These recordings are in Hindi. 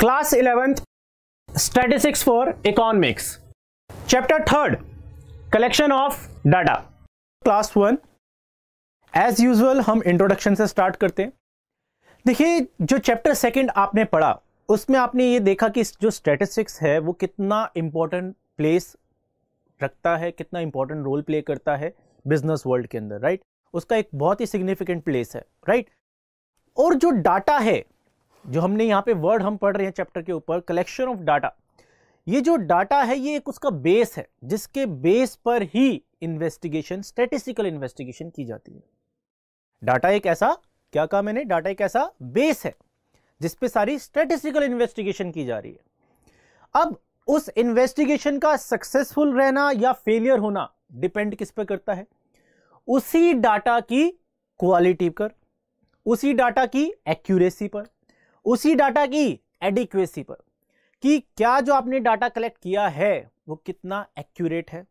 Class eleventh statistics for economics chapter third collection of data class one as usual हम इंट्रोडक्शन से स्टार्ट करते हैं देखिए जो चैप्टर सेकंड आपने पढ़ा उसमें आपने ये देखा कि जो स्टैटिस्टिक्स है वो कितना इम्पोर्टेंट प्लेस रखता है कितना इम्पोर्टेंट रोल प्ले करता है बिजनेस वर्ल्ड के अंदर राइट उसका एक बहुत ही सिग्निफिकेंट प्लेस है राइट और जो डाटा है जो हमने यहाँ पे वर्ड हम पढ़ रहे हैं चैप्टर के ऊपर कलेक्शन ऑफ डाटा ये जो डाटा है ये एक उसका बेस है जिसके बेस पर ही इन्वेस्टिगेशन स्टेटिस्टिकल इन्वेस्टिगेशन की जाती है डाटा एक ऐसा क्या कहा मैंने डाटा एक ऐसा बेस है जिस पे सारी स्टेटिस्टिकल इन्वेस्टिगेशन की जा रही है अब उस इन्वेस्टिगेशन का सक्सेसफुल रहना या फेलियर होना डिपेंड किस पे करता है उसी डाटा की क्वालिटी पर उसी डाटा की एक्यूरेसी पर उसी डाटा की एडिक्वेसी पर कि क्या जो आपने डाटा कलेक्ट किया है वो कितना एक्यूरेट है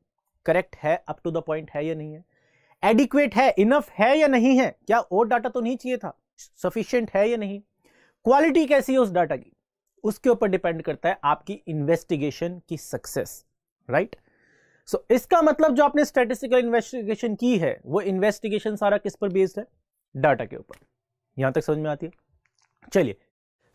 करेक्ट है अप टू द पॉइंट है या नहीं है एडिक्वेट है इनफ है या नहीं है क्या और डाटा तो नहीं चाहिए था सफिशियंट है या नहीं क्वालिटी कैसी है उस डाटा की उसके ऊपर डिपेंड करता है आपकी इन्वेस्टिगेशन की success right right? So so, इसका मतलब जो आपने स्टेटिस्टिकल इन्वेस्टिगेशन की है वो इन्वेस्टिगेशन सारा किस पर बेस्ड है डाटा के ऊपर यहां तक समझ में आती है चलिए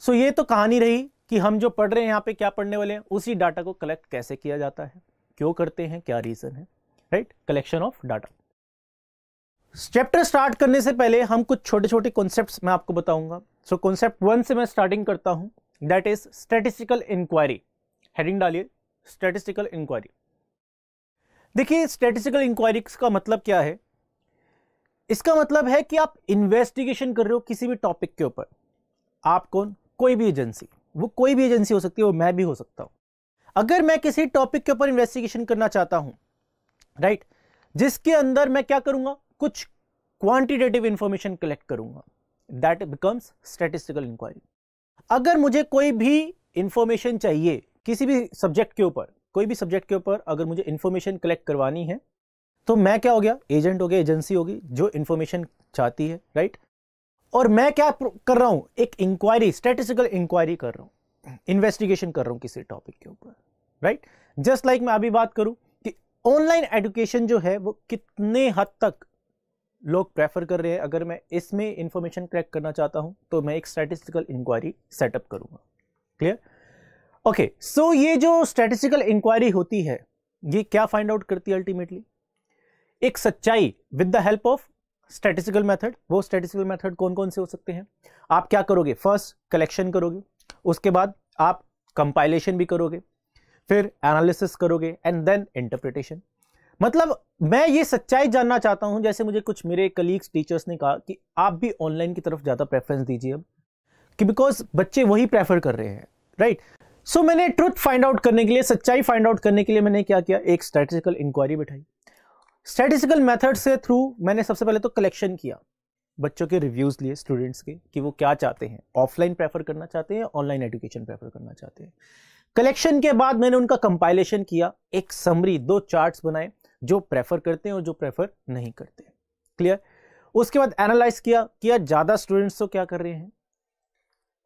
सो ये तो कहानी रही कि हम जो पढ़ रहे हैं यहाँ पे क्या पढ़ने वाले हैं उसी डाटा को कलेक्ट कैसे किया जाता है क्यों करते हैं क्या रीज़न है right collection of data chapter start करने से पहले हम कुछ छोटे छोटे कॉन्सेप्ट्स मैं आपको बताऊंगा सो कॉन्सेप्ट वन से मैं स्टार्टिंग करता हूँ that is statistical inquiry heading डालिए स्टेटिस्टिकल इंक्वायरी देखिए स्टेटिस्टिकल इंक्वायरी का मतलब क्या है इसका मतलब है कि आप इन्वेस्टिगेशन कर रहे हो किसी भी टॉपिक के ऊपर आप कौन कोई भी एजेंसी वो कोई भी एजेंसी हो सकती है वो मैं भी हो सकता हूं अगर मैं किसी टॉपिक के ऊपर इन्वेस्टिगेशन करना चाहता हूं राइट जिसके अंदर मैं क्या करूंगा कुछ क्वांटिटेटिव इंफॉर्मेशन कलेक्ट करूंगा दैट बिकम्स स्टेटिस्टिकल इंक्वायरी अगर मुझे कोई भी इंफॉर्मेशन चाहिए किसी भी सब्जेक्ट के ऊपर कोई भी सब्जेक्ट के ऊपर अगर मुझे इंफॉर्मेशन कलेक्ट करवानी है तो मैं क्या हो गया एजेंट हो गया एजेंसी होगी जो इंफॉर्मेशन चाहती है राइट right? और मैं क्या कर रहा हूं एक इंक्वायरी स्टेटिस्टिकल इंक्वायरी कर रहा हूं इन्वेस्टिगेशन कर रहा हूं किसी टॉपिक के ऊपर राइट जस्ट लाइक मैं अभी बात करूं कि ऑनलाइन एडुकेशन जो है वो कितने हद तक लोग प्रेफर कर रहे हैं अगर मैं इसमें इंफॉर्मेशन क्रैक करना चाहता हूं तो मैं एक स्टैटिस्टिकल इंक्वायरी सेटअप करूंगा क्लियर ओके सो ये जो स्टैटिस्टिकल इंक्वायरी होती है ये क्या फाइंड आउट करती है अल्टीमेटली एक सच्चाई with the help of statistical method वो स्टैटिस्टिकल मेथड कौन कौन से हो सकते हैं आप क्या करोगे फर्स्ट कलेक्शन करोगे उसके बाद आप कंपाइलेशन भी करोगे फिर एनालिसिस करोगे एंड देन इंटरप्रिटेशन मतलब मैं ये सच्चाई जानना चाहता हूं जैसे मुझे कुछ मेरे कलीग्स टीचर्स ने कहा कि आप भी ऑनलाइन की तरफ ज़्यादा प्रेफरेंस दीजिए अब कि बिकॉज बच्चे वही प्रेफर कर रहे हैं राइट right? सो so, मैंने ट्रुथ फाइंड आउट करने के लिए सच्चाई फाइंड आउट करने के लिए मैंने क्या किया एक स्टैटिस्टिकल इंक्वायरी बिठाई स्टैटिस्टिकल मेथड से थ्रू मैंने सबसे पहले तो कलेक्शन किया बच्चों के रिव्यूज़ लिए स्टूडेंट्स के कि वो क्या चाहते हैं ऑफलाइन प्रेफर करना चाहते हैं ऑनलाइन एजुकेशन प्रेफर करना चाहते हैं कलेक्शन के बाद मैंने उनका कंपाइलेशन किया एक समरी दो चार्ट्स बनाए जो प्रेफर करते हैं और जो प्रेफर नहीं करते क्लियर उसके बाद एनालाइज किया किया ज़्यादा स्टूडेंट्स तो क्या कर रहे हैं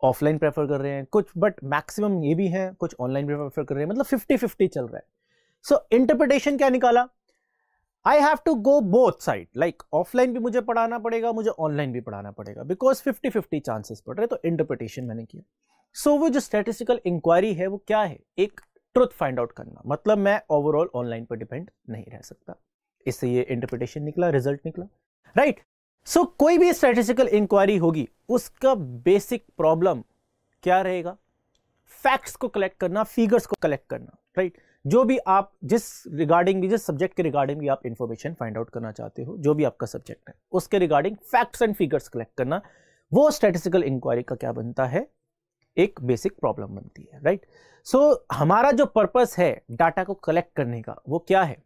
ऑफलाइन प्रेफर कर रहे हैं कुछ बट मैक्सिमम ये भी हैं कुछ ऑनलाइन प्रेफर कर रहे हैं मतलब फिफ्टी फिफ्टी चल रहा है सो so, इंटरप्रिटेशन क्या निकाला I have to go both side like offline भी मुझे पढ़ाना पड़ेगा मुझे ऑनलाइन भी पढ़ाना पड़ेगा बिकॉज फिफ्टी फिफ्टी चांसेस पड़ रहे तो इंटरप्रिटेशन मैंने किया सो so, वो जो स्टेटिस्टिकल इंक्वायरी है वो क्या है एक ट्रुथ फाइंड आउट करना मतलब मैं ओवरऑल ऑनलाइन पर डिपेंड नहीं रह सकता इससे ये इंटरप्रिटेशन निकला रिजल्ट निकला राइट right? सो so, कोई भी स्टेटिस्टिकल इंक्वायरी होगी उसका बेसिक प्रॉब्लम क्या रहेगा फैक्ट्स को कलेक्ट करना फिगर्स को कलेक्ट करना राइट right? जो भी आप जिस रिगार्डिंग भी जिस सब्जेक्ट के रिगार्डिंग भी आप इन्फॉर्मेशन फाइंड आउट करना चाहते हो जो भी आपका सब्जेक्ट है उसके regarding facts and figures collect करना वो स्टेटिस्टिकल इंक्वायरी का क्या बनता है एक बेसिक प्रॉब्लम बनती है राइट सो so, हमारा जो पर्पस है डाटा को कलेक्ट करने का वो क्या है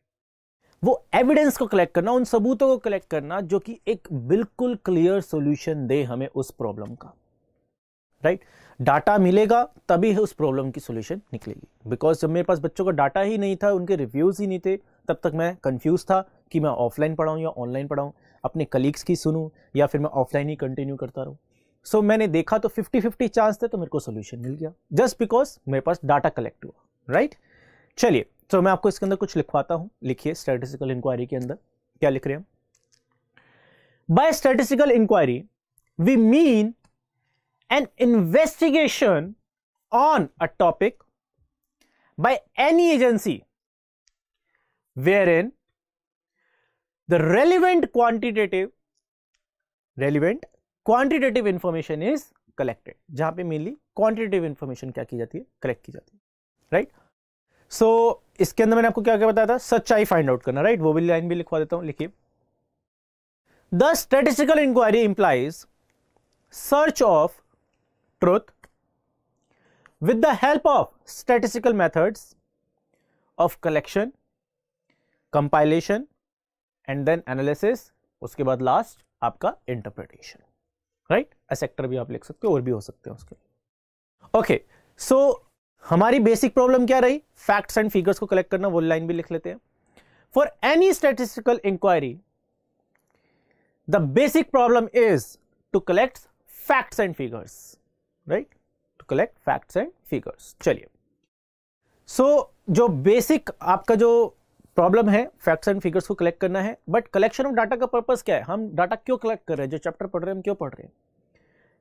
वो एविडेंस को कलेक्ट करना उन सबूतों को कलेक्ट करना जो कि एक बिल्कुल क्लियर सॉल्यूशन दे हमें उस प्रॉब्लम का राइट right? डाटा मिलेगा तभी उस प्रॉब्लम की सोल्यूशन निकलेगी बिकॉज जब मेरे पास बच्चों का डाटा ही नहीं था उनके रिव्यूज़ ही नहीं थे तब तक मैं कंफ्यूज था कि मैं ऑफलाइन पढ़ाऊँ या ऑनलाइन पढ़ाऊँ अपने कलीग्स की सुनूँ या फिर मैं ऑफलाइन ही कंटिन्यू करता रहूँ सो so, मैंने देखा तो फिफ्टी फिफ्टी चांस थे तो मेरे को सोल्यूशन मिल गया जस्ट बिकॉज मेरे पास डाटा कलेक्ट हुआ राइट चलिए तो मैं आपको इसके अंदर कुछ लिखवाता हूँ लिखिए स्टेटिस्टिकल इंक्वायरी के अंदर क्या लिख रहे हैं by statistical inquiry we mean an investigation on a topic by any agency wherein the relevant quantitative relevant quantitative information is collected jahan pe mainly quantitative information kya ki jati hai collect ki jati hai right so iske andar maine aapko kya kya bataya tha सच find out karna right? wo bhi line bhi likhwa deta hu लिखिए the statistical inquiry implies search of truth with the help of statistical methods of collection, compilation and then analysis uske baad last aapka interpretation right a sector bhi aap likh sakte ho aur bhi ho sakte hain uske okay so हमारी basic problem क्या रही facts and figures को collect करना वो line भी लिख लेते हैं for any statistical inquiry the basic problem is to collect facts and figures right to collect facts and figures चलिए सो जो बेसिक आपका जो प्रॉब्लम है फैक्ट्स एंड फिगर्स को कलेक्ट करना है बट कलेक्शन ऑफ डाटा का पर्पस क्या है हम डाटा क्यों कलेक्ट कर रहे हैं जो चैप्टर पढ़ रहे हैं हम क्यों पढ़ रहे हैं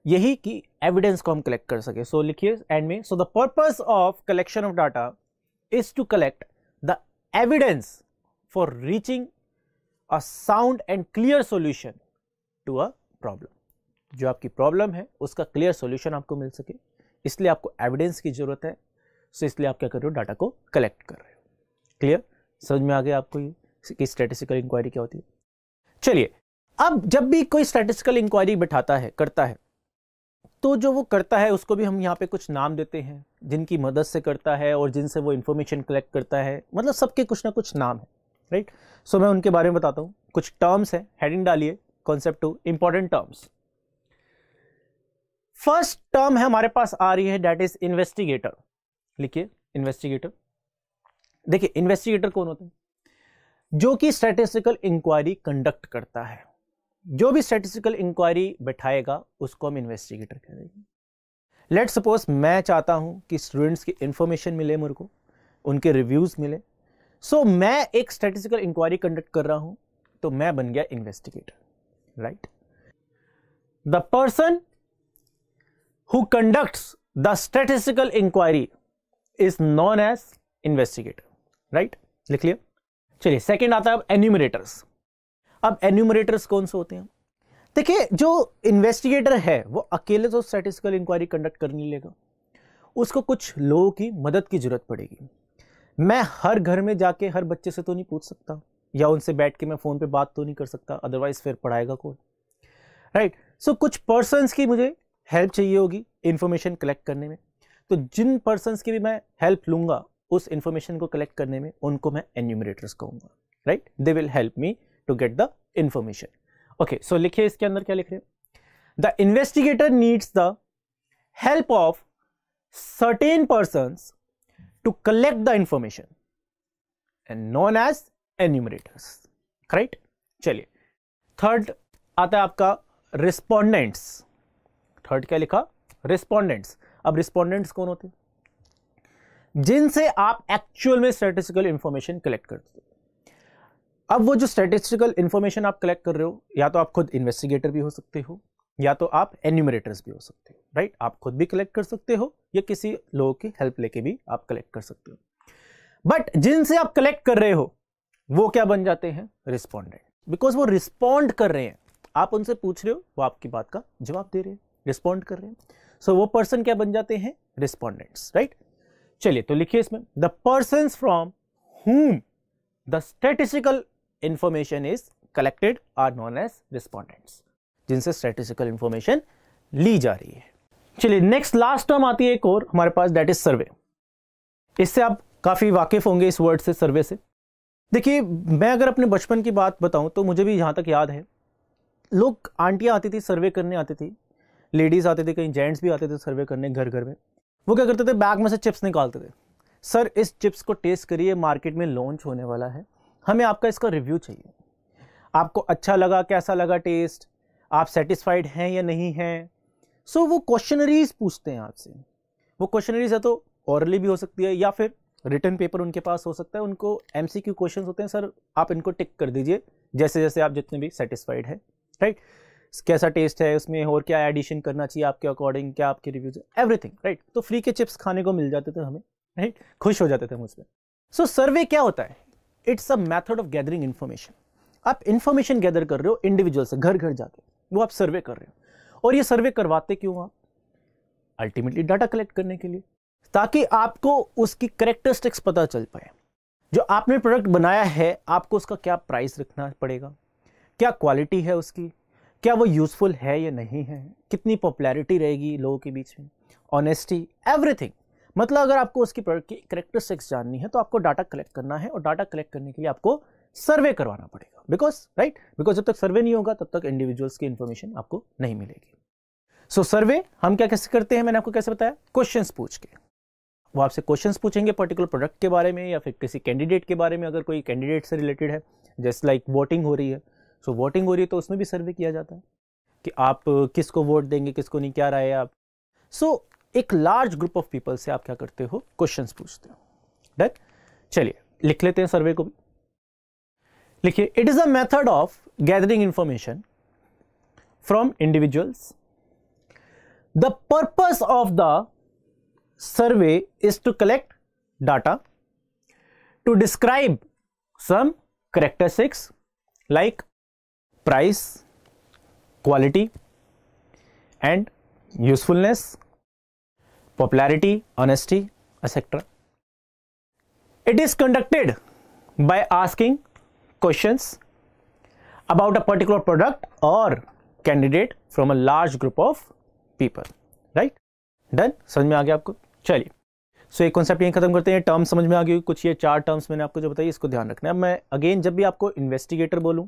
यही कि एविडेंस को हम कलेक्ट कर सके सो लिखिए एंड में so the purpose of collection of data is to collect the evidence for reaching a sound and clear solution to a problem. जो आपकी प्रॉब्लम है उसका क्लियर सोल्यूशन आपको मिल सके इसलिए आपको एविडेंस की ज़रूरत है सो इसलिए आप क्या कर रहे हो डाटा को कलेक्ट कर रहे हो क्लियर समझ में आ गया आपको कि स्टेटिस्टिकल इंक्वायरी क्या होती है चलिए अब जब भी कोई स्टेटिस्टिकल इंक्वायरी बैठाता है करता है तो जो वो करता है उसको भी हम यहाँ पे कुछ नाम देते हैं जिनकी मदद से करता है और जिनसे वो इन्फॉर्मेशन कलेक्ट करता है मतलब सबके कुछ ना कुछ नाम है राइट सो मैं उनके बारे में बताता हूँ कुछ टर्म्स है हेडिंग डालिए concept two important terms first term है हमारे पास आ रही है डेट इज इन्वेस्टिगेटर लिखिए इन्वेस्टिगेटर देखिए इन्वेस्टिगेटर कौन होता है जो कि स्टैटिस्टिकल इंक्वायरी कंडक्ट करता है जो भी स्टैटिस्टिकल इंक्वायरी बैठाएगा उसको हम इन्वेस्टिगेटर कह देंगे लेट सपोज मैं चाहता हूं कि स्टूडेंट्स की इंफॉर्मेशन मिले मेरे को उनके रिव्यूज़ मिले सो so, मैं एक स्टैटिस्टिकल इंक्वायरी कंडक्ट कर रहा हूं तो मैं बन गया investigator right the person who conduct the statistical inquiry is known as investigator right लिख लिया चलिए सेकेंड आता है अब अब एन्यूमरेटर्स कौन से होते हैं देखिए जो इन्वेस्टिगेटर है वो अकेले तो स्टेटिस्टिकल इंक्वायरी कंडक्ट कर नहीं लेगा उसको कुछ लोगों की मदद की जरूरत पड़ेगी मैं हर घर में जाके हर बच्चे से तो नहीं पूछ सकता या उनसे बैठ के मैं फ़ोन पे बात तो नहीं कर सकता अदरवाइज फिर पढ़ाएगा कौन राइट सो कुछ पर्सनस की मुझे हेल्प चाहिए होगी इन्फॉर्मेशन कलेक्ट करने में तो जिन पर्सनस की भी मैं हेल्प लूँगा उस इन्फॉर्मेशन को कलेक्ट करने में उनको मैं एन्यूमरेटर्स कहूँगा right they will help me to get the information okay so लिखिए इसके अंदर क्या लिख रहे हैं the investigator needs the help of certain person to collect the information and known as enumerators right चलिए थर्ड आता है आपका रिस्पोंडेंट्स थर्ड क्या लिखा रिस्पॉन्डेंट्स अब रिस्पॉन्डेंट्स कौन होते जिनसे आप एक्चुअल में स्टेटिस्टिकल इंफॉर्मेशन कलेक्ट करते हो अब वो जो स्टेटिस्टिकल इंफॉर्मेशन आप कलेक्ट कर रहे हो या तो आप खुद इन्वेस्टिगेटर भी हो सकते हो या तो आप एन्यूमरेटर्स भी हो सकते हो राइट आप खुद भी कलेक्ट कर सकते हो या किसी लोगों की हेल्प लेके भी आप कलेक्ट कर सकते हो बट जिनसे आप कलेक्ट कर रहे हो वो क्या बन जाते हैं रिस्पॉन्डेंट बिकॉज वो रिस्पॉन्ड कर रहे हैं आप उनसे पूछ रहे हो वो आपकी बात का जवाब दे रहे हैं रिस्पॉन्ड कर रहे हैं सो so, वो पर्सन क्या बन जाते हैं रिस्पॉन्डेंट्स राइट चलिए तो लिखिए इसमें the person from whom the statistical information is collected are known as respondents जिनसे स्टेटिस्टिकल इंफॉर्मेशन ली जा रही है चलिए नेक्स्ट लास्ट टर्म आती है एक और हमारे पास डेट इज सर्वे इससे आप काफ़ी वाकिफ होंगे इस वर्ड से सर्वे से देखिए मैं अगर अपने बचपन की बात बताऊं तो मुझे भी यहां तक याद है लोग आंटियां आती थी सर्वे करने आती थी लेडीज़ आते थे कहीं जेंट्स भी आते थे सर्वे करने घर घर में वो क्या करते थे बैग में से चिप्स निकालते थे सर इस चिप्स को टेस्ट करिए मार्केट में लॉन्च होने वाला है हमें आपका इसका रिव्यू चाहिए आपको अच्छा लगा कैसा लगा टेस्ट आप सेटिस्फाइड हैं या नहीं हैं सो so, वो क्वेश्चनरीज पूछते हैं आपसे वो क्वेश्चनरीज है तो ऑरली भी हो सकती है या फिर रिटर्न पेपर उनके पास हो सकता है उनको एम सी क्यू क्वेश्चन होते हैं सर आप इनको टिक कर दीजिए जैसे जैसे आप जितने भी सेटिस्फाइड हैं राइट कैसा टेस्ट है उसमें और क्या एडिशन करना चाहिए आपके अकॉर्डिंग क्या आपके रिव्यूज एवरीथिंग राइट तो फ्री के चिप्स खाने को मिल जाते थे हमें राइट खुश हो जाते थे हम उसमें सो सर्वे क्या होता है it's a method of gathering information आप इन्फॉर्मेशन गैदर कर रहे हो इंडिविजुअल से घर घर जाके वो आप सर्वे कर रहे हो और ये सर्वे करवाते क्यों आप अल्टीमेटली डाटा कलेक्ट करने के लिए ताकि आपको उसकी करेक्टरिस्टिक्स पता चल पाए जो आपने प्रोडक्ट बनाया है आपको उसका क्या प्राइस रखना पड़ेगा क्या क्वालिटी है उसकी क्या वो यूज़फुल है या नहीं है कितनी पॉपुलैरिटी रहेगी लोगों के बीच में ऑनेस्टी एवरीथिंग मतलब अगर आपको उसकी प्रोडक्ट की करेक्टरिस्टिक्स जाननी है तो आपको डाटा कलेक्ट करना है और डाटा कलेक्ट करने के लिए आपको सर्वे करवाना पड़ेगा बिकॉज राइट बिकॉज जब तक सर्वे नहीं होगा तब तक इंडिविजुअल्स की इन्फॉर्मेशन आपको नहीं मिलेगी सो so, सर्वे हम क्या कैसे करते हैं मैंने आपको कैसे बताया क्वेश्चंस पूछ के वो आपसे क्वेश्चंस पूछेंगे पर्टिकुलर प्रोडक्ट के बारे में या फिर किसी कैंडिडेट के बारे में अगर कोई कैंडिडेट से रिलेटेड है जैसे लाइक वोटिंग हो रही है सो वोटिंग हो रही है तो उसमें भी सर्वे किया जाता है कि आप किसको वोट देंगे किसको नहीं क्या राय है आप सो so, एक लार्ज ग्रुप ऑफ पीपल से आप क्या करते हो क्वेश्चन पूछते हो डेट चलिए लिख लेते हैं सर्वे को भी लिखिए it is a method of gathering information from individuals the purpose of the survey is to collect data to describe some characteristics like price quality and usefulness popularity honesty etcetera it is conducted by asking question about a particular product और candidate from a large group of people right done समझ में आ गया आपको चलिए सो so, एक कॉन्सेप्ट यहीं खत्म करते हैं टर्म समझ में आ गई कुछ ये चार टर्म्स मैंने आपको जो बताई इसको ध्यान रखना है मैं अगेन जब भी आपको इन्वेस्टिगेटर बोलूँ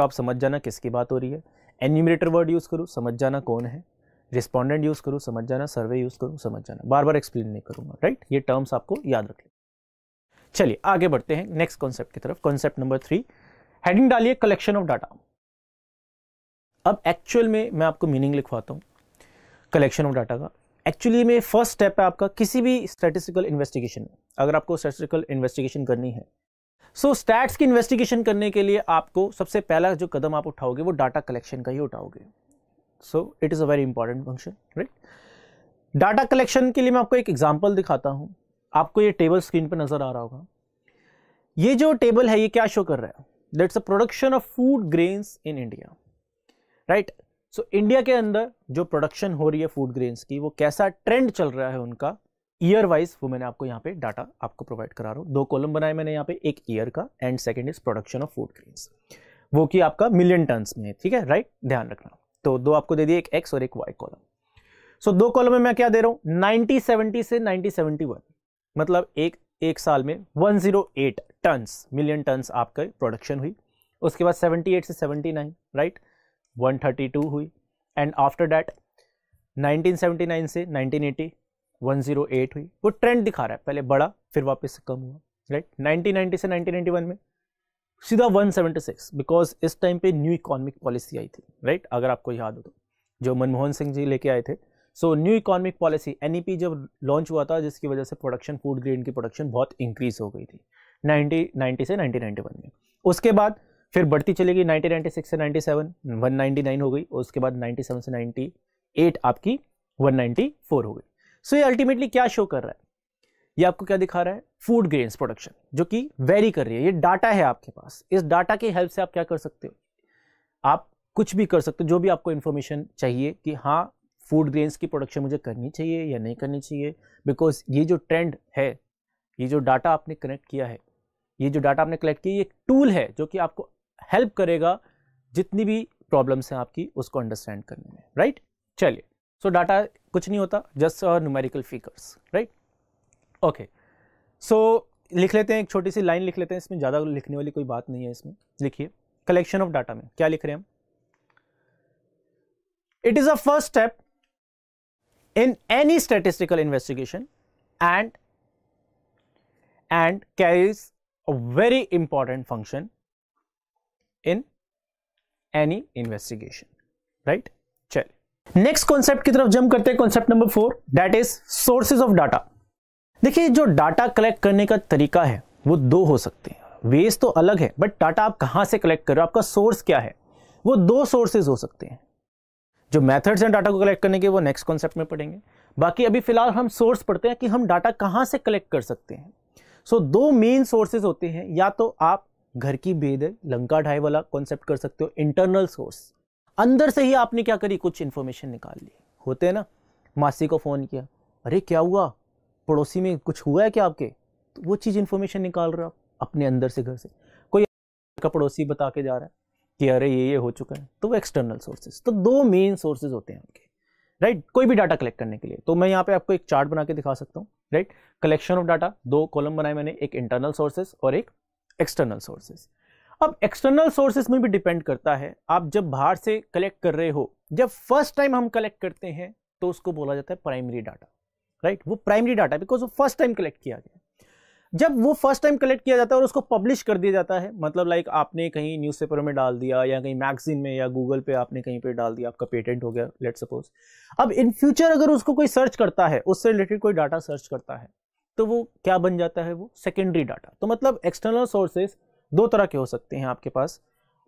तो आप समझ जाना किसकी बात हो रही है एन्यूमरेटर वर्ड यूज़ करूँ समझ जाना कौन है रिस्पॉन्डेंट यूज़ करूँ समझ जाना सर्वे यूज़ करूँ समझ जाना बार बार एक्सप्लेन नहीं करूँगा राइट ये टर्म्स आपको याद रख लें चलिए आगे बढ़ते हैं नेक्स्ट कॉन्सेप्ट की तरफ कॉन्सेप्ट नंबर थ्री हेडिंग डालिए कलेक्शन ऑफ डाटा अब एक्चुअल में मैं आपको मीनिंग लिखवाता हूँ कलेक्शन ऑफ डाटा का एक्चुअली में फर्स्ट स्टेप है आपका किसी भी स्टैटिस्टिकल इन्वेस्टिगेशन में अगर आपको स्टैटिस्टिकल इन्वेस्टिगेशन करनी है सो so, स्टैट्स की इन्वेस्टिगेशन करने के लिए आपको सबसे पहला जो कदम आप उठाओगे वो डाटा कलेक्शन का ही उठाओगे so it is a very important function right data collection के लिए मैं आपको एक एग्जाम्पल दिखाता हूँ आपको ये टेबल स्क्रीन पर नज़र आ रहा होगा ये जो टेबल है ये क्या शो कर रहा है that's a production of food grains in India right so India के अंदर जो प्रोडक्शन हो रही है फूड ग्रेन्स की वो कैसा ट्रेंड चल रहा है उनका ईयर वाइज वो मैंने आपको यहाँ पे डाटा आपको प्रोवाइड करा रहा हूँ दो कॉलम बनाए मैंने यहाँ पे एक ईयर का and second is production of food grains वो कि आपका मिलियन टन्स में है ठीक है राइट ध्यान रखना तो दो आपको दे दिए एक एक्स और एक वाई कॉलम सो दो कॉलम में मैं क्या दे रहा हूँ नाइनटी सेवेंटी से नाइनटी सेवेंटी वन मतलब एक एक साल में one zero eight tons million tons आपका प्रोडक्शन हुई उसके बाद सेवेंटी एट से seventy nine right one thirty two हुई and after that nineteen seventy nine से नाइनटीन एटी 108 हुई वो ट्रेंड दिखा रहा है पहले बड़ा फिर वापस से कम हुआ राइट right? 1990 से 1991 में सीधा 176 बिकॉज इस टाइम पे न्यू इकोनॉमिक पॉलिसी आई थी राइट right? अगर आपको याद हो तो जो मनमोहन सिंह जी लेके आए थे सो न्यू इकोनॉमिक पॉलिसी एन जब लॉन्च हुआ था जिसकी वजह से प्रोडक्शन फूड ग्रेन की प्रोडक्शन बहुत इंक्रीज हो गई थी 1990 से नाइनटीन में उसके बाद फिर बढ़ती चली गई 1996 से 97 199 हो गई और उसके बाद 97 से 98 आपकी 194 हो गई सो ये अल्टीमेटली क्या शो कर रहा है ये आपको क्या दिखा रहा है फूड ग्रेन्स प्रोडक्शन जो कि वेरी कर रही है ये डाटा है आपके पास इस डाटा की हेल्प से आप क्या कर सकते हो आप कुछ भी कर सकते हो जो भी आपको इन्फॉर्मेशन चाहिए कि हाँ फूड ग्रेन्स की प्रोडक्शन मुझे करनी चाहिए या नहीं करनी चाहिए बिकॉज ये जो ट्रेंड है ये जो डाटा आपने कनेक्ट किया है ये जो डाटा आपने कलेक्ट किया ये एक टूल है जो कि आपको हेल्प करेगा जितनी भी प्रॉब्लम्स हैं आपकी उसको अंडरस्टैंड करने में राइट चलिए सो डाटा कुछ नहीं होता जस्ट और numerical figures right okay so लिख लेते हैं एक छोटी सी लाइन लिख लेते हैं इसमें ज़्यादा लिखने वाली कोई बात नहीं है इसमें लिखिए कलेक्शन ऑफ डाटा में क्या लिख रहे हैं हम it is a first step in any statistical investigation and and carries a very important function in any investigation right next concept की तरफ जम करते हैं concept number four that is sources of data देखिए जो डाटा कलेक्ट करने का तरीका है वो दो हो सकते हैं वेज तो अलग है बट डाटा आप कहां से कलेक्ट कर रहे हो आपका सोर्स क्या है वो दो सोर्सेज हो सकते हैं जो मेथड्स हैं डाटा को कलेक्ट करने के वो नेक्स्ट कॉन्सेप्ट में पढ़ेंगे बाकी अभी फिलहाल हम सोर्स पढ़ते हैं कि हम डाटा कहाँ से कलेक्ट कर सकते हैं सो so, दो मेन सोर्सेज होते हैं या तो आप घर की बेद लंका ढाई वाला कॉन्सेप्ट कर सकते हो इंटरनल सोर्स अंदर से ही आपने क्या करी कुछ इन्फॉर्मेशन निकाल ली होते हैं ना मासी को फ़ोन किया अरे क्या हुआ पड़ोसी में कुछ हुआ है क्या आपके तो वो चीज़ इन्फॉर्मेशन निकाल रहे हो आप अपने अंदर से घर से कोई का पड़ोसी बता के जा रहा है कि अरे ये ये हो चुका है तो वो एक्सटर्नल सोर्सेज तो दो मेन सोर्सेज होते हैं आपके राइट right? कोई भी डाटा कलेक्ट करने के लिए तो मैं यहाँ पे आपको एक चार्ट बना के दिखा सकता हूँ राइट कलेक्शन ऑफ डाटा दो कॉलम बनाए मैंने एक इंटरनल सोर्सेज और एक एक्सटर्नल सोर्सेज अब एक्सटर्नल सोर्सेज में भी डिपेंड करता है आप जब बाहर से कलेक्ट कर रहे हो जब फर्स्ट टाइम हम कलेक्ट करते हैं तो उसको बोला जाता है प्राइमरी डाटा राइट वो प्राइमरी डाटा बिकॉज वो फर्स्ट टाइम कलेक्ट किया गया जब वो फर्स्ट टाइम कलेक्ट किया जाता है और उसको पब्लिश कर दिया जाता है मतलब लाइक आपने कहीं न्यूज़पेपर में डाल दिया या कहीं मैगजीन में या गूगल पे आपने कहीं पे डाल दिया आपका पेटेंट हो गया लेट सपोज अब इन फ्यूचर अगर उसको कोई सर्च करता है उससे रिलेटेड कोई डाटा सर्च करता है तो वो क्या बन जाता है वो सेकेंडरी डाटा तो मतलब एक्सटर्नल सोर्सेज दो तरह के हो सकते हैं आपके पास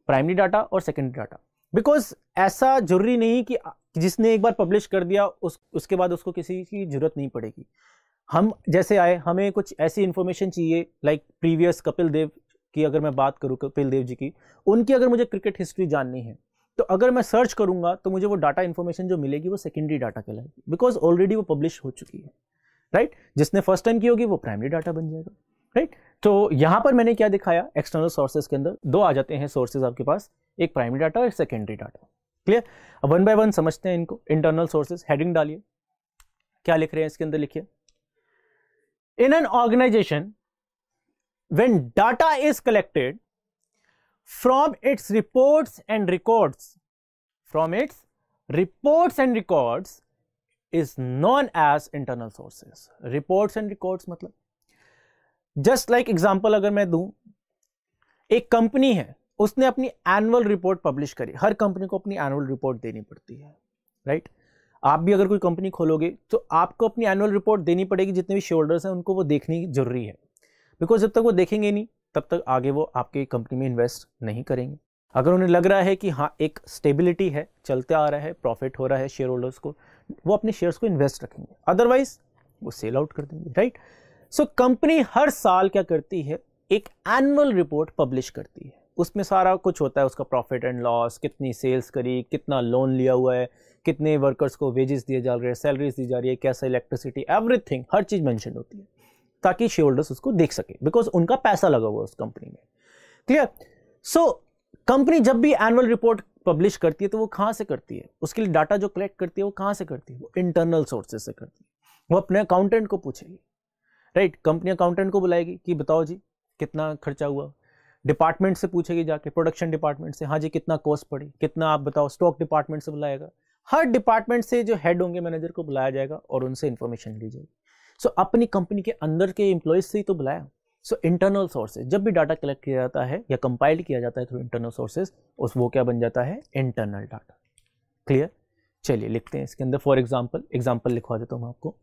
प्राइमरी डाटा और सेकेंडरी डाटा बिकॉज ऐसा जरूरी नहीं कि जिसने एक बार पब्लिश कर दिया उस उसके बाद उसको किसी की जरूरत नहीं पड़ेगी हम जैसे आए हमें कुछ ऐसी इन्फॉर्मेशन चाहिए लाइक प्रीवियस कपिल देव की अगर मैं बात करूँ कपिल देव जी की उनकी अगर मुझे क्रिकेट हिस्ट्री जाननी है तो अगर मैं सर्च करूंगा तो मुझे वो डाटा इन्फॉर्मेशन जो मिलेगी वो सेकेंडरी डाटा कहलाएगी बिकॉज ऑलरेडी वो पब्लिश हो चुकी है राइट right? जिसने फर्स्ट टाइम की होगी वो प्राइमरी डाटा बन जाएगा राइट तो यहाँ पर मैंने क्या दिखाया एक्सटर्नल सोर्सेज के अंदर दो आ जाते हैं सोर्सेज आपके पास एक प्राइमरी डाटा और एक सेकेंडरी डाटा क्लियर अब वन बाय वन समझते हैं इनको इंटरनल सोर्सेज हेडिंग डालिए क्या लिख रहे हैं इसके अंदर लिखिए in an organisation when data is collected from its reports and records from its report and record is known as internal sources report and record मतलब जस्ट लाइक एग्जाम्पल अगर मैं दू एक कंपनी है उसने अपनी एनुअल रिपोर्ट पब्लिश करी हर कंपनी को अपनी एनुअल रिपोर्ट देनी पड़ती है राइट right? आप भी अगर कोई कंपनी खोलोगे तो आपको अपनी एनुअल रिपोर्ट देनी पड़ेगी जितने भी शेयर हैं उनको वो देखनी जरूरी है बिकॉज जब तक वो देखेंगे नहीं तब तक आगे वो आपके कंपनी में इन्वेस्ट नहीं करेंगे अगर उन्हें लग रहा है कि हाँ एक स्टेबिलिटी है चलते आ रहा है प्रॉफिट हो रहा है शेयर होल्डर्स को वो अपने शेयर्स को इन्वेस्ट रखेंगे अदरवाइज वो सेल आउट कर देंगे right right? So so, company हर साल क्या करती है एक एनुअल रिपोर्ट पब्लिश करती है उसमें सारा कुछ होता है उसका प्रॉफिट एंड लॉस कितनी सेल्स करी कितना लोन लिया हुआ है कितने वर्कर्स को वेजेस दिए जा रहे हैं सैलरीज दी जा रही है कैसा इलेक्ट्रिसिटी एवरीथिंग हर चीज़ मैंशन होती है ताकि शेयर उसको देख सके बिकॉज उनका पैसा लगा हुआ है उस कंपनी में क्लियर सो कंपनी जब भी एनुअल रिपोर्ट पब्लिश करती है तो वो कहाँ से करती है उसके लिए डाटा जो कलेक्ट करती है वो कहाँ से करती है वो इंटरनल सोर्सेज से करती है वो अपने अकाउंटेंट को पूछेगी राइट कंपनी अकाउंटेंट को बुलाएगी कि बताओ जी कितना खर्चा हुआ डिपार्टमेंट से पूछेगी जाके प्रोडक्शन डिपार्टमेंट से हाँ जी कितना कॉस्ट पड़ी कितना आप बताओ स्टॉक डिपार्टमेंट से बुलाएगा हर डिपार्टमेंट से जो हेड होंगे मैनेजर को बुलाया जाएगा और उनसे इन्फॉर्मेशन ली जाएगी सो so, अपनी कंपनी के अंदर के एम्प्लॉयज से ही तो बुलाया सो इंटरनल सोर्सेज जब भी डाटा कलेक्ट किया जाता है या कंपाइल किया जाता है थ्रू इंटरनल सोर्सेज उस वो क्या बन जाता है इंटरनल डाटा क्लियर चलिए लिखते हैं इसके अंदर फॉर एग्जाम्पल एग्जाम्पल लिखवा देता हूँ आपको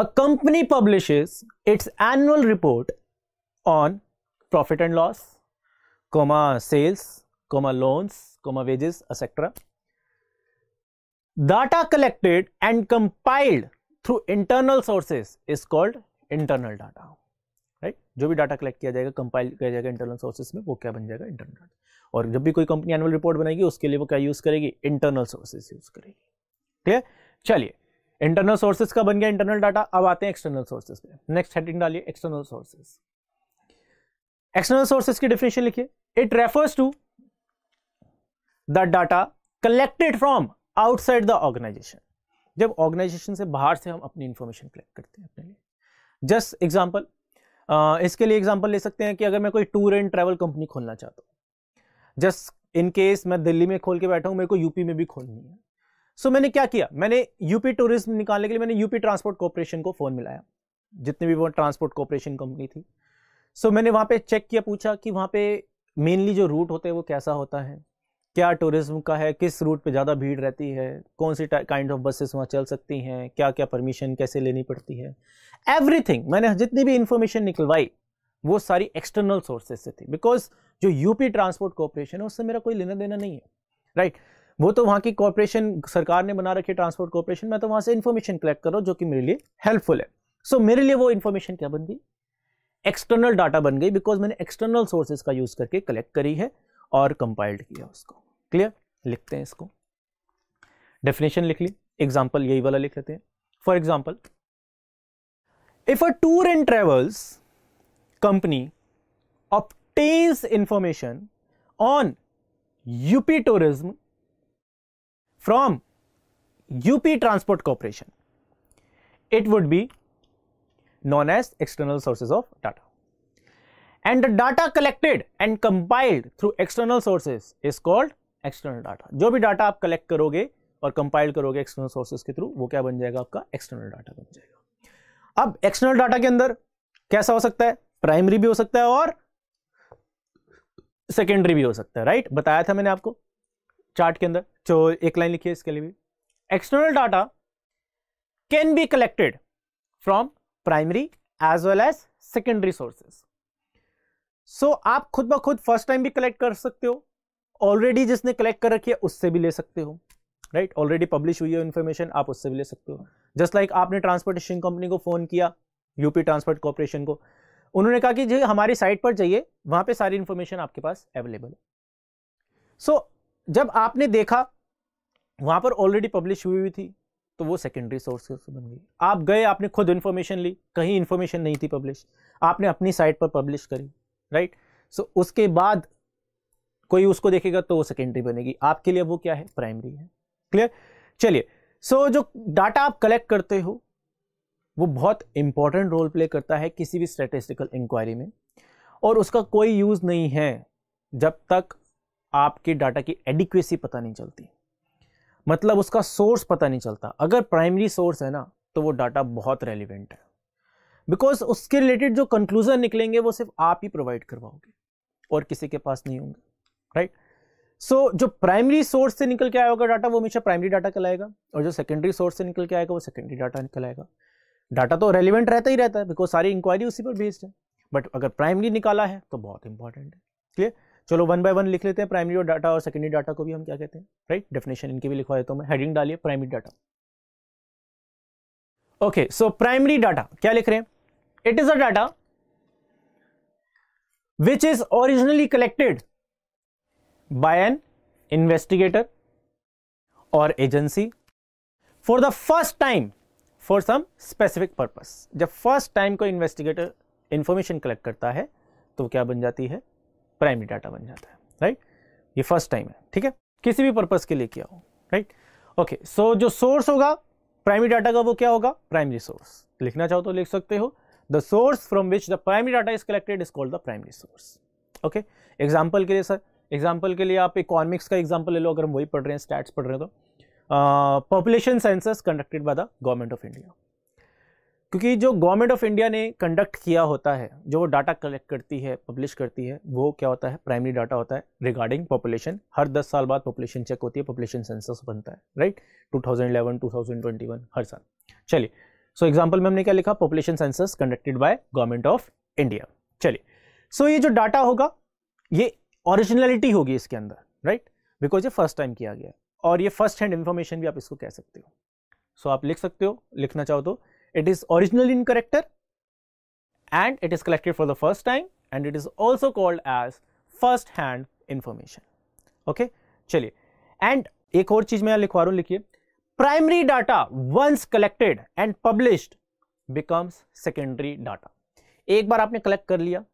A company publishes its annual report on profit and loss, comma sales, comma loans, comma wages, etc. Data collected and compiled through internal sources is called internal data. Right जो भी डाटा कलेक्ट किया जाएगा कंपाइल किया जाएगा इंटरनल सोर्सेज में वो क्या बन जाएगा इंटरनल डाटा और जब भी कोई कंपनी एनुअल रिपोर्ट बनाएगी उसके लिए वो क्या यूज़ करेगी इंटरनल सोर्सेस यूज़ करेगी क्लियर चलिए इंटरनल सोर्सेज का बन गया इंटरनल डाटा अब आते हैं एक्सटर्नल सोर्सेज पे नेक्स्ट हेडिंग डालिए एक्सटर्नल सोर्सेज एक्सटर्नल सोर्सेज की डेफिनेशन लिखिए it refers to the data collected from outside the organisation जब ऑर्गेनाइजेशन से बाहर से हम अपनी इंफॉर्मेशन कलेक्ट करते हैं अपने लिए जस्ट एग्जाम्पल इसके लिए एग्जाम्पल ले सकते हैं कि अगर मैं कोई टूर एंड ट्रेवल कंपनी खोलना चाहता हूँ जस्ट इनकेस मैं दिल्ली में खोल के बैठा हूँ मेरे को यूपी में भी खोलनी है सो मैंने क्या किया मैंने यूपी टूरिज्म निकालने के लिए मैंने यूपी ट्रांसपोर्ट कॉरपोरेशन को फ़ोन मिलाया जितने भी वो ट्रांसपोर्ट कॉरपोरेशन कंपनी थी सो मैंने वहाँ पे चेक किया पूछा कि वहाँ पे मेनली जो रूट होते हैं वो कैसा होता है क्या टूरिज्म का है किस रूट पे ज़्यादा भीड़ रहती है कौन सी काइंड ऑफ बसेस वहाँ चल सकती हैं क्या क्या परमिशन कैसे लेनी पड़ती है एवरीथिंग मैंने जितनी भी इंफॉर्मेशन निकलवाई वो सारी एक्सटर्नल सोर्सेज से थी बिकॉज जो यूपी ट्रांसपोर्ट कॉरपोरेशन है उससे मेरा कोई लेना देना नहीं है राइट right? वो तो वहाँ की कॉरपोरेशन सरकार ने बना रखी है ट्रांसपोर्ट कॉरपोरेशन मैं तो वहाँ से इन्फॉर्मेशन कलेक्ट करो जो कि मेरे लिए हेल्पफुल है सो so, मेरे लिए वो इन्फॉर्मेशन क्या बन गई एक्सटर्नल डाटा बन गई बिकॉज मैंने एक्सटर्नल सोर्सेज का यूज़ करके कलेक्ट करी है और कंपाइल्ड किया उसको क्लियर लिखते हैं इसको डेफिनेशन लिख ली एग्जाम्पल यही वाला लिख लेते हैं for example if a tour and travels company obtains information on UP tourism from UP Transport Corporation. It would be known as external sources of data. And the data collected and compiled through external sources is called external data जो भी डाटा आप कलेक्ट करोगे और कंपाइल करोगे एक्सटर्नल सोर्सेज के थ्रू वो क्या बन जाएगा आपका एक्सटर्नल डाटा बन जाएगा अब एक्सटर्नल डाटा के अंदर कैसा हो सकता है प्राइमरी भी हो सकता है और सेकेंडरी भी हो सकता है राइट बताया था मैंने आपको चार्ट के अंदर जो एक लाइन लिखी है इसके लिए भी external data can be collected from primary as well as secondary sources so आप खुद ब खुद फर्स्ट टाइम भी कलेक्ट कर सकते हो ऑलरेडी जिसने कलेक्ट कर रखी है उससे भी ले सकते हो राइट ऑलरेडी पब्लिश हुई है इन्फॉर्मेशन आप उससे भी ले सकते हो जस्ट लाइक like आपने ट्रांसपोर्टेशन कंपनी को फोन किया यूपी ट्रांसपोर्ट कॉरपोरेशन को उन्होंने कहा कि जी हमारी साइट पर जाइए वहां पे सारी इंफॉर्मेशन आपके पास अवेलेबल है सो so, जब आपने देखा वहां पर ऑलरेडी पब्लिश हुई हुई थी तो वो सेकेंडरी सोर्स बन गई आप गए आपने खुद इन्फॉर्मेशन ली कहीं इन्फॉर्मेशन नहीं थी पब्लिश आपने अपनी साइट पर पब्लिश करी राइट सो so, उसके बाद कोई उसको देखेगा तो वो सेकेंडरी बनेगी आपके लिए वो क्या है प्राइमरी है क्लियर चलिए सो so, जो डाटा आप कलेक्ट करते हो वो बहुत इंपॉर्टेंट रोल प्ले करता है किसी भी स्टेटिस्टिकल इंक्वायरी में और उसका कोई यूज़ नहीं है जब तक आपके डाटा की एडिक्वेसी पता नहीं चलती मतलब उसका सोर्स पता नहीं चलता अगर प्राइमरी सोर्स है ना तो वो डाटा बहुत रेलिवेंट है बिकॉज उसके रिलेटेड जो कंक्लूजन निकलेंगे वो सिर्फ आप ही प्रोवाइड करवाओगे और किसी के पास नहीं होंगे राइट right? सो so, जो प्राइमरी सोर्स से निकल के आया होगा डाटा वो हमेशा प्राइमरी डाटा कहलाएगा और जो सेकेंडरी सोर्स से निकल के आएगा वो सेकेंडरी डाटा आएगा डाटा तो रेलिवेंट रहता ही रहता है बिकॉज सारी इंक्वायरी उसी पर बेस्ड है बट अगर प्राइमरी निकाला है तो बहुत इंपॉर्टेंट है क्लियर चलो वन बाय वन लिख लेते हैं प्राइमरी डाटा और सेकेंडरी डाटा को भी हम क्या कहते हैं राइट डेफिनेशन इनके भी लिखवा देता तो हूँ मैं हेडिंग डालिए primary data okay so primary data क्या लिख रहे हैं it is a data which is originally collected by an investigator और agency for the first time for some specific purpose जब फर्स्ट टाइम कोई इन्वेस्टिगेटर इंफॉर्मेशन कलेक्ट करता है तो क्या बन जाती है प्राइमरी डाटा बन जाता है राइट ये फर्स्ट टाइम है ठीक है किसी भी पर्पज के लिए किया हो राइट ओके सो जो सोर्स होगा प्राइमरी डाटा का वो क्या होगा प्राइमरी सोर्स लिखना चाहो तो लिख सकते हो the source from which the primary data is collected is called the primary source okay example के लिए सर एग्जाम्पल के लिए आप इकोनॉमिक्स का एग्जाम्पल ले लो अगर हम वही पढ़ रहे हैं स्टैट्स पढ़ रहे हैं तो population census conducted by the government of India क्योंकि जो गवर्नमेंट ऑफ इंडिया ने कंडक्ट किया होता है जो डाटा कलेक्ट करती है पब्लिश करती है वो क्या होता है प्राइमरी डाटा होता है रिगार्डिंग पॉपुलेशन हर 10 साल बाद पॉपुलेशन चेक होती है पॉपुलेशन सेंसस बनता है राइट 2011 2021 हर साल चलिए सो एग्जाम्पल में हमने क्या लिखा population census conducted by government of India चलिए सो ये जो डाटा होगा ये ऑरिजिनलिटी होगी इसके अंदर राइट बिकॉज ये फर्स्ट टाइम किया गया और ये फर्स्ट हैंड इन्फॉर्मेशन भी आप इसको कह सकते हो सो so, आप लिख सकते हो लिखना चाहो तो It is original in character and it is collected for the first time and it is also called as first hand information. Okay, चलिए and एक और चीज मैं यहाँ लिखवा रहा हूँ लिखिए primary data once collected and published becomes secondary data एक बार आपने कलेक्ट कर लिया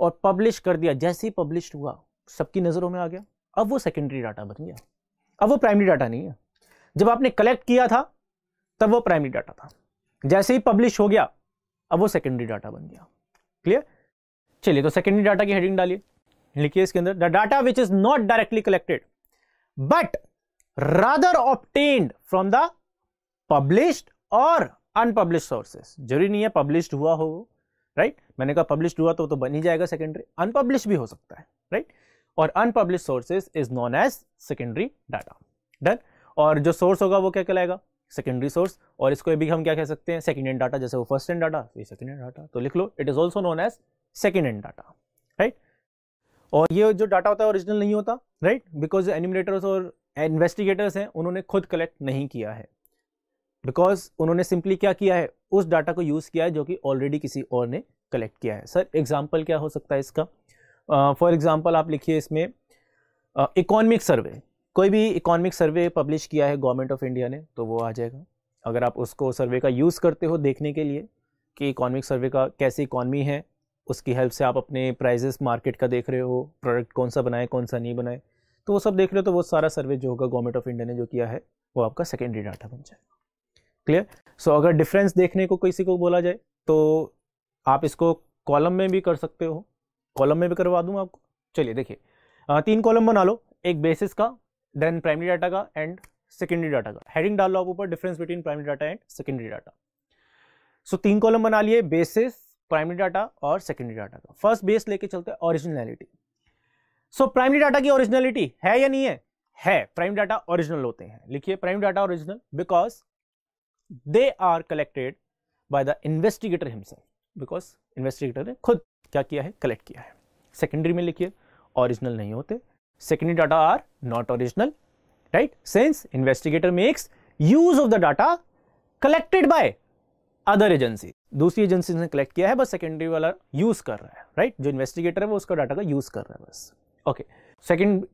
और पब्लिश कर दिया जैसे ही पब्लिश हुआ सबकी नज़रों में आ गया अब वो सेकेंडरी डाटा बन गया अब वो प्राइमरी डाटा नहीं है जब आपने कलेक्ट किया था तब वो प्राइमरी डाटा था जैसे ही पब्लिश हो गया अब वो सेकेंडरी डाटा बन गया क्लियर चलिए तो सेकेंडरी डाटा की हेडिंग डालिए लिखिए इसके अंदर the data which is not directly collected but rather obtained from the published और अनपब्लिश सोर्सेस जरूरी नहीं है पब्लिश्ड हुआ हो राइट right? मैंने कहा पब्लिश्ड हुआ तो तो बन ही जाएगा सेकेंडरी अनपब्लिश भी हो सकता है राइट right? और unpublished sources is known as secondary data done और जो सोर्स होगा वो क्या कहलाएगा सेकेंडरी सोर्स और इसको भी हम क्या कह सकते हैं सेकेंड एंड डाटा जैसे वो फर्स्ट एंड डाटा ये सेकेंड एंड डाटा तो लिख लो it is also known as second hand data right और ये जो डाटा होता है ओरिजिनल नहीं होता राइट बिकॉज एनिमिनेटर्स और इन्वेस्टिगेटर्स हैं उन्होंने खुद कलेक्ट नहीं किया है बिकॉज उन्होंने सिंपली क्या किया है उस डाटा को यूज़ किया है जो कि ऑलरेडी किसी और ने कलेक्ट किया है सर एग्जाम्पल क्या हो सकता है इसका फॉर uh, एग्जाम्पल आप लिखिए इसमें इकोनॉमिक uh, सर्वे कोई भी इकोनॉमिक सर्वे पब्लिश किया है गवर्नमेंट ऑफ इंडिया ने तो वो आ जाएगा अगर आप उसको सर्वे का यूज़ करते हो देखने के लिए कि इकोनॉमिक सर्वे का कैसी इकॉनमी है उसकी हेल्प से आप अपने प्राइजेस मार्केट का देख रहे हो प्रोडक्ट कौन सा बनाए कौन सा नहीं बनाए तो वो सब देख रहे हो तो वो सारा सर्वे जो होगा गवर्नमेंट ऑफ इंडिया ने जो किया है वो आपका सेकेंडरी डाटा बन जाएगा क्लियर सो so, अगर डिफरेंस देखने को किसी को बोला जाए तो आप इसको कॉलम में भी कर सकते हो कॉलम में भी करवा दूँ आपको चलिए देखिए तीन कॉलम बना लो एक बेसिस का देन प्राइमरी डाटा का एंड सेकेंडरी डाटा का हेडिंग डाल लो आप ऊपर difference between primary data and secondary data so तीन कॉलम बना लिए बेसिस प्राइमरी डाटा और सेकेंडरी डाटा का फर्स्ट बेस लेके चलते हैं ओरिजिनलिटी सो प्राइमरी डाटा की ओरिजिनलिटी है या नहीं है है प्राइम डाटा ओरिजिनल होते हैं लिखिए prime data original because they are collected by the investigator himself because investigator ने खुद क्या किया है कलेक्ट किया है सेकेंडरी में लिखिए ओरिजिनल नहीं होते secondary data are not original right since investigator makes use of the data collected by other agency दूसरी एजेंसी ने कलेक्ट किया है बस सेकेंडरी वाला यूज कर रहा है राइट जो इन्वेस्टिगेटर है वो उसका डाटा का यूज कर रहा है बस ओके सेकेंड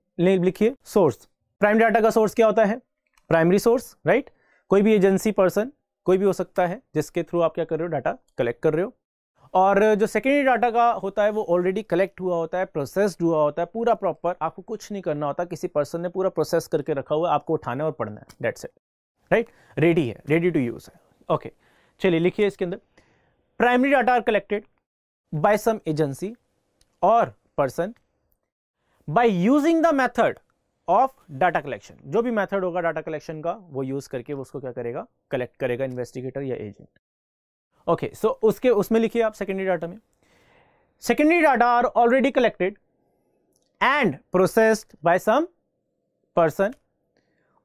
लिखिए सोर्स प्राइमरी डाटा का सोर्स क्या होता है प्राइमरी सोर्स राइट कोई भी एजेंसी पर्सन कोई भी हो सकता है जिसके थ्रू आप क्या कर रहे हो डाटा कलेक्ट कर रहे हो और जो सेकेंडरी डाटा का होता है वो ऑलरेडी कलेक्ट हुआ होता है प्रोसेस्ड हुआ होता है पूरा प्रॉपर आपको कुछ नहीं करना होता किसी पर्सन ने पूरा प्रोसेस करके रखा हुआ है आपको उठाना और पढ़ना है डेट सेट राइट रेडी है रेडी टू यूज़ है ओके चलिए लिखिए इसके अंदर primary data are collected by some agency और person by using the method of data collection जो भी मेथड होगा डाटा कलेक्शन का वो यूज़ करके वो उसको क्या करेगा कलेक्ट करेगा इन्वेस्टिगेटर या एजेंट ओके सो उसके उसमें लिखिए आप सेकेंडरी डाटा में secondary data are already collected and processed by some person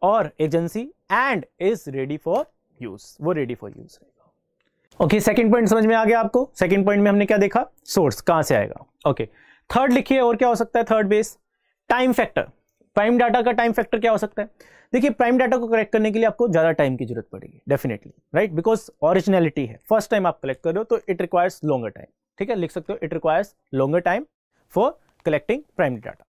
और agency and is ready for use वो रेडी फॉर यूज रहेगा ओके सेकेंड पॉइंट समझ में आ गया आपको सेकेंड पॉइंट में हमने क्या देखा सोर्स कहां से आएगा ओके थर्ड लिखिए और क्या हो सकता है third base time factor prime data का टाइम फैक्टर क्या हो सकता है देखिए प्राइम डाटा को कलेक्ट करने के लिए आपको ज़्यादा टाइम की जरूरत पड़ेगी डेफिनेटली राइट बिकॉज ऑरिजिनलिटी है फर्स्ट टाइम आप कलेक्ट कर रहे हो तो इट रिक्वायर्स लॉन्गर टाइम ठीक है लिख सकते हो it requires longer time for collecting prime data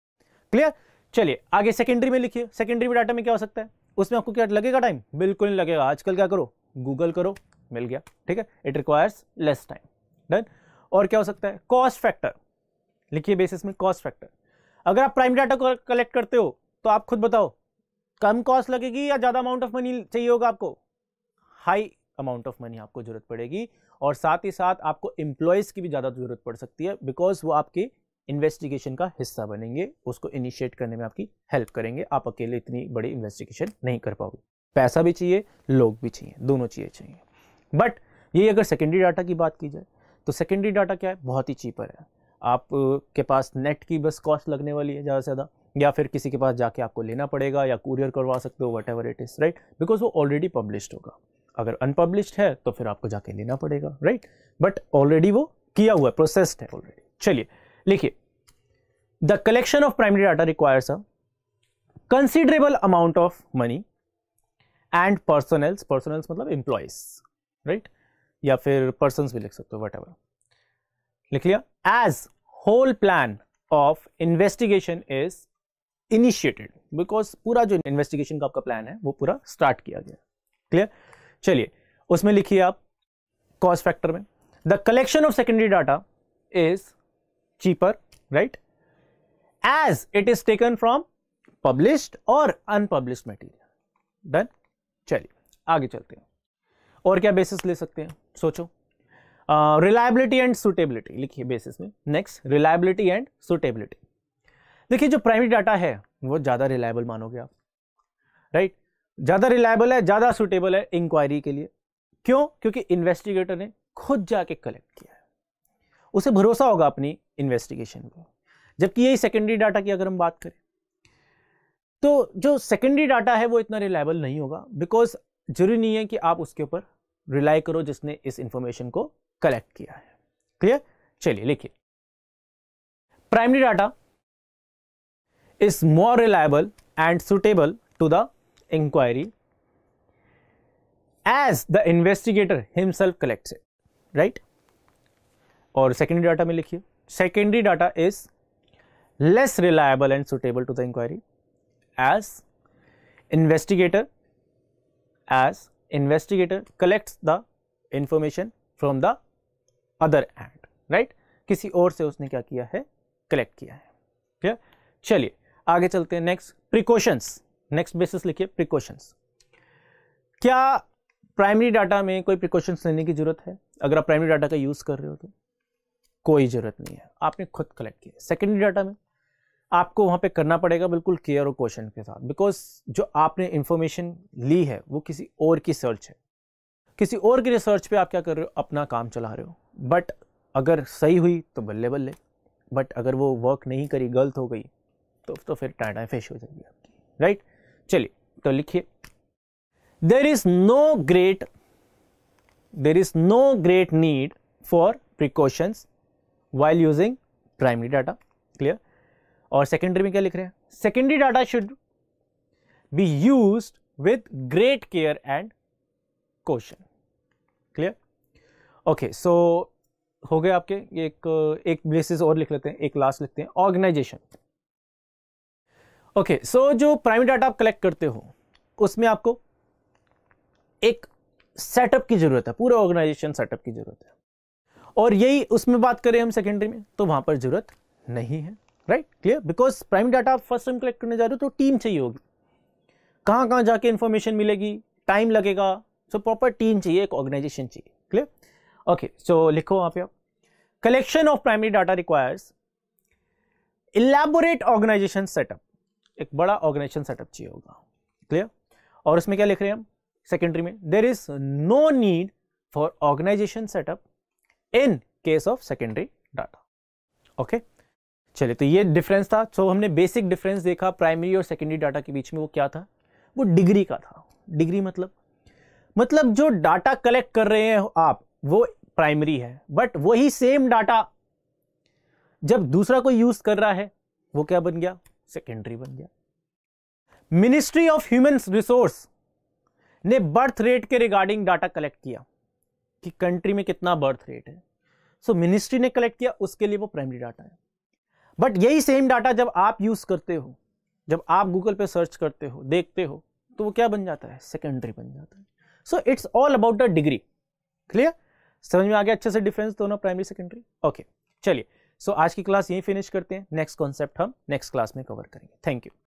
clear चलिए आगे सेकेंडरी में लिखिए सेकेंडरी में डाटा में क्या हो सकता है उसमें आपको क्या लगेगा टाइम बिल्कुल नहीं लगेगा आजकल क्या करो गूगल करो मिल गया ठीक है it requires less time done और क्या हो सकता है कॉस्ट फैक्टर लिखिए बेसिस में कॉस्ट फैक्टर अगर आप प्राइम डाटा को कलेक्ट करते हो तो आप खुद बताओ कम कॉस्ट लगेगी या ज़्यादा अमाउंट ऑफ मनी चाहिए होगा आपको हाई अमाउंट ऑफ मनी आपको ज़रूरत पड़ेगी और साथ ही साथ आपको एम्प्लॉयज़ की भी ज़्यादा ज़रूरत पड़ सकती है बिकॉज वो आपके इन्वेस्टिगेशन का हिस्सा बनेंगे उसको इनिशिएट करने में आपकी हेल्प करेंगे आप अकेले इतनी बड़ी इन्वेस्टिगेशन नहीं कर पाओगे पैसा भी चाहिए लोग भी चाहिए दोनों चीज़ें चाहिए बट ये अगर सेकेंडरी डाटा की बात की जाए तो सेकेंडरी डाटा क्या है बहुत ही चीपर है आप के पास नेट की बस कॉस्ट लगने वाली है ज़्यादा से ज़्यादा या फिर किसी के पास जाके आपको लेना पड़ेगा या कुरियर करवा सकते हो whatever it is right because वो ऑलरेडी पब्लिश होगा अगर अनपब्लिश्ड है तो फिर आपको जाके लेना पड़ेगा राइट बट ऑलरेडी वो किया हुआ है प्रोसेस्ड है ऑलरेडी चलिए लिखिए the collection of primary data requires a considerable amount of money and personnels personnels मतलब इंप्लॉयज राइट या फिर पर्सन भी लिख सकते हो वट एवर लिख लिया as whole plan of investigation is initiated because पूरा जो इन्वेस्टिगेशन का आपका प्लान है वो पूरा स्टार्ट किया गया क्लियर चलिए उसमें लिखिए आप कॉस्ट फैक्टर में the collection of secondary data is cheaper right as it is taken from published और अनपब्लिश मटीरियल डन चलिए आगे चलते हैं और क्या बेसिस ले सकते हैं सोचो रिलायबिलिटी एंड सुटेबिलिटी लिखिए बेसिस में नेक्स्ट रिलायबिलिटी एंड सुटेबिलिटी देखिए जो प्राइमरी डाटा है वो ज़्यादा रिलायबल मानोगे आप राइट right? ज़्यादा रिलायबल है ज़्यादा सुटेबल है इंक्वायरी के लिए क्यों क्योंकि इन्वेस्टिगेटर ने खुद जाके कलेक्ट किया है उसे भरोसा होगा अपनी इन्वेस्टिगेशन को जबकि यही सेकेंडरी डाटा की अगर हम बात करें तो जो सेकेंडरी डाटा है वो इतना रिलायबल नहीं होगा बिकॉज जरूरी नहीं है कि आप उसके ऊपर रिलाई करो जिसने इस इंफॉर्मेशन को कलेक्ट किया है क्लियर चलिए लिखिए primary data is more reliable and suitable to the inquiry as the investigator himself collect right और सेकेंडरी डाटा में लिखिए secondary data is less reliable and suitable to the inquiry as investigator as investigator collect the information from the other hand right किसी और से उसने क्या किया है कलेक्ट किया है क्लियर चलिए आगे चलते हैं नेक्स्ट प्रिकॉशंस नेक्स्ट बेसिस लिखिए प्रिकॉशंस क्या प्राइमरी डाटा में कोई प्रिकॉशंस लेने की जरूरत है अगर आप प्राइमरी डाटा का यूज़ कर रहे हो तो कोई ज़रूरत नहीं है आपने खुद कलेक्ट किया सेकेंडरी डाटा में आपको वहां पे करना पड़ेगा बिल्कुल केयर और क्वेश्चन के साथ बिकॉज जो आपने इंफॉर्मेशन ली है वो किसी और की सर्च है किसी और की रिसर्च पे आप क्या कर रहे हो अपना काम चला रहे हो बट अगर सही हुई तो बल्ले बल्ले बट अगर वो वर्क नहीं करी गलत हो गई तो तो फिर टाटा फिश हो जाएगी आपकी राइट चलिए तो लिखिए there is no great there is no great need for precautions while using primary data clear और सेकेंडरी में क्या लिख रहे हैं secondary data should be use with great care and question clear okay so हो गए आपके एक एक बेसिस और लिख लेते हैं एक लास्ट लिखते हैं ऑर्गेनाइजेशन ओके सो जो प्राइमरी डाटा आप कलेक्ट करते हो उसमें आपको एक सेटअप की ज़रूरत है पूरा ऑर्गेनाइजेशन सेटअप की ज़रूरत है और यही उसमें बात करें हम सेकेंडरी में तो वहां पर ज़रूरत नहीं है right clear because private data आप फर्स्ट टाइम कलेक्ट करने जा रहे हो तो टीम चाहिए होगी कहां कहां जाके इंफॉर्मेशन मिलेगी टाइम लगेगा सो प्रॉपर टीम चाहिए एक ऑर्गेनाइजेशन चाहिए क्लियर ओके सो लिखो वहां पे आप collection of primary data requires elaborate organization setup एक बड़ा ऑर्गेनाइजेशन सेटअप चाहिए होगा क्लियर और उसमें क्या लिख रहे हैं हम सेकेंडरी में there is no need for organization setup in case of secondary data okay चलिए तो ये डिफरेंस था सो so, हमने बेसिक डिफरेंस देखा प्राइमरी और सेकेंडरी डाटा के बीच में वो क्या था वो डिग्री का था डिग्री मतलब मतलब जो डाटा कलेक्ट कर रहे हैं आप वो प्राइमरी है बट वही सेम डाटा जब दूसरा कोई यूज कर रहा है वो क्या बन गया सेकेंडरी बन गया मिनिस्ट्री ऑफ ह्यूमन रिसोर्स ने बर्थ रेट के रिगार्डिंग डाटा कलेक्ट किया कि कंट्री में कितना बर्थ रेट है सो so, मिनिस्ट्री ने कलेक्ट किया उसके लिए वो प्राइमरी डाटा है बट यही सेम डाटा जब आप यूज करते हो जब आप गूगल पे सर्च करते हो देखते हो तो वो क्या बन जाता है सेकेंडरी बन जाता है so it's all about the degree clear समझ में आ गया अच्छे से डिफरेंस दोनों प्राइमरी सेकेंडरी ओके चलिए सो आज की क्लास यही फिनिश करते हैं नेक्स्ट कॉन्सेप्ट हम नेक्स्ट क्लास में कवर करेंगे थैंक यू